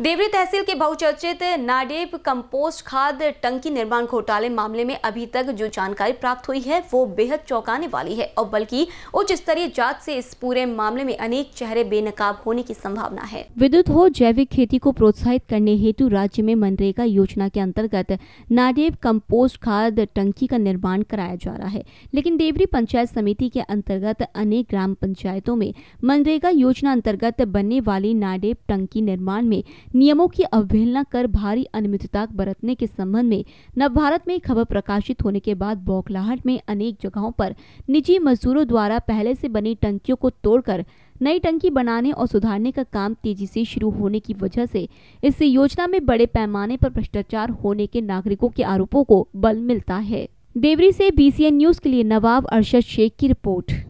देवरी तहसील के बहुचर्चित नाडेप कंपोस्ट खाद टंकी निर्माण घोटाले मामले में अभी तक जो जानकारी प्राप्त हुई है वो बेहद चौंकाने वाली है और बल्कि उच्च स्तरीय जांच से इस पूरे मामले में अनेक चेहरे बेनकाब होने की संभावना है विद्युत हो जैविक खेती को प्रोत्साहित करने हेतु राज्य में मनरेगा योजना के अंतर्गत नाडेप कम्पोस्ट खाद टंकी का निर्माण कराया जा रहा है लेकिन देवरी पंचायत समिति के अंतर्गत अनेक ग्राम पंचायतों में मनरेगा योजना अंतर्गत बनने वाली नाडेप टंकी निर्माण में नियमों की अवहेलना कर भारी अनियमितता बरतने के संबंध में नवभारत में खबर प्रकाशित होने के बाद बौखलाहट में अनेक जगहों पर निजी मजदूरों द्वारा पहले से बनी टंकियों को तोड़कर नई टंकी बनाने और सुधारने का काम तेजी से शुरू होने की वजह से इस योजना में बड़े पैमाने पर भ्रष्टाचार होने के नागरिकों के आरोपों को बल मिलता है देवरी से बीसीएन न्यूज के लिए नवाब अरशद शेख की रिपोर्ट